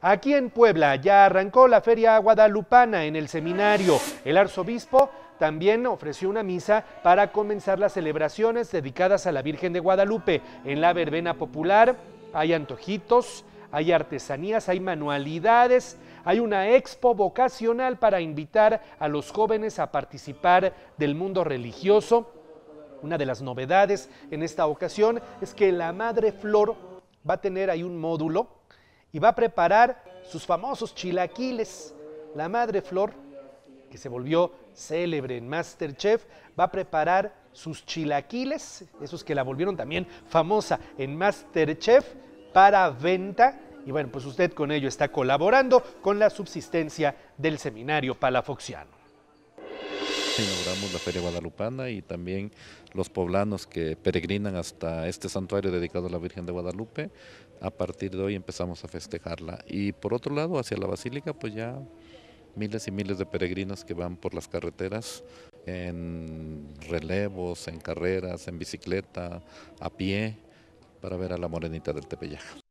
Aquí en Puebla ya arrancó la Feria Guadalupana en el seminario. El arzobispo también ofreció una misa para comenzar las celebraciones dedicadas a la Virgen de Guadalupe. En la verbena popular hay antojitos, hay artesanías, hay manualidades, hay una expo vocacional para invitar a los jóvenes a participar del mundo religioso. Una de las novedades en esta ocasión es que la Madre Flor va a tener ahí un módulo y va a preparar sus famosos chilaquiles. La madre Flor, que se volvió célebre en Masterchef, va a preparar sus chilaquiles, esos que la volvieron también famosa en Masterchef, para venta. Y bueno, pues usted con ello está colaborando con la subsistencia del seminario palafoxiano inauguramos la Feria Guadalupana y también los poblanos que peregrinan hasta este santuario dedicado a la Virgen de Guadalupe. A partir de hoy empezamos a festejarla. Y por otro lado, hacia la Basílica, pues ya miles y miles de peregrinos que van por las carreteras en relevos, en carreras, en bicicleta, a pie, para ver a la morenita del Tepeyac.